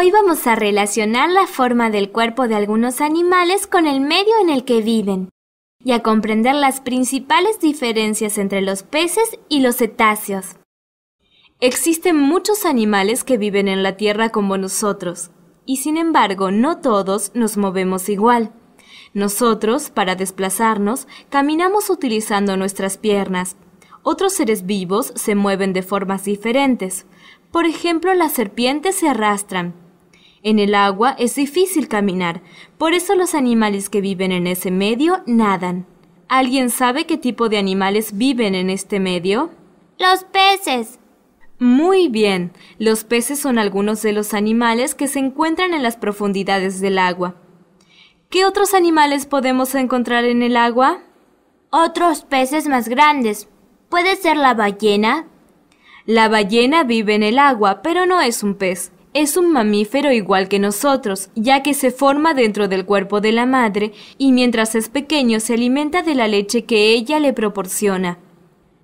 Hoy vamos a relacionar la forma del cuerpo de algunos animales con el medio en el que viven y a comprender las principales diferencias entre los peces y los cetáceos. Existen muchos animales que viven en la Tierra como nosotros, y sin embargo no todos nos movemos igual. Nosotros, para desplazarnos, caminamos utilizando nuestras piernas. Otros seres vivos se mueven de formas diferentes. Por ejemplo, las serpientes se arrastran, en el agua es difícil caminar, por eso los animales que viven en ese medio nadan. ¿Alguien sabe qué tipo de animales viven en este medio? Los peces. Muy bien, los peces son algunos de los animales que se encuentran en las profundidades del agua. ¿Qué otros animales podemos encontrar en el agua? Otros peces más grandes. Puede ser la ballena. La ballena vive en el agua, pero no es un pez. Es un mamífero igual que nosotros, ya que se forma dentro del cuerpo de la madre y mientras es pequeño se alimenta de la leche que ella le proporciona.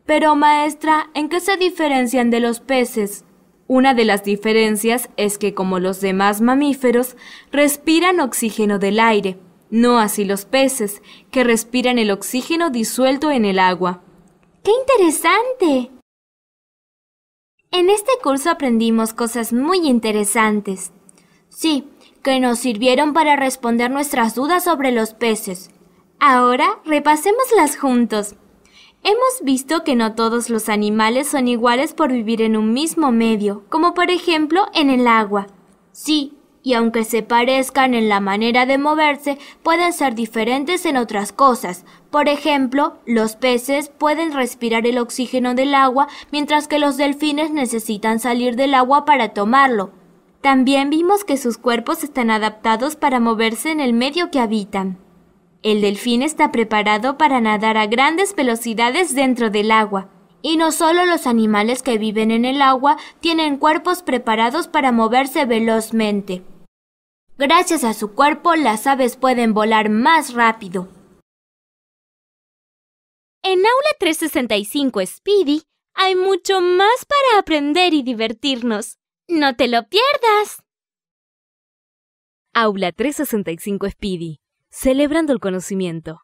Pero maestra, ¿en qué se diferencian de los peces? Una de las diferencias es que como los demás mamíferos, respiran oxígeno del aire, no así los peces, que respiran el oxígeno disuelto en el agua. ¡Qué interesante! En este curso aprendimos cosas muy interesantes. Sí, que nos sirvieron para responder nuestras dudas sobre los peces. Ahora repasémoslas juntos. Hemos visto que no todos los animales son iguales por vivir en un mismo medio, como por ejemplo en el agua. Sí, y aunque se parezcan en la manera de moverse, pueden ser diferentes en otras cosas. Por ejemplo, los peces pueden respirar el oxígeno del agua, mientras que los delfines necesitan salir del agua para tomarlo. También vimos que sus cuerpos están adaptados para moverse en el medio que habitan. El delfín está preparado para nadar a grandes velocidades dentro del agua. Y no solo los animales que viven en el agua tienen cuerpos preparados para moverse velozmente. Gracias a su cuerpo, las aves pueden volar más rápido. En Aula 365 Speedy hay mucho más para aprender y divertirnos. ¡No te lo pierdas! Aula 365 Speedy, celebrando el conocimiento.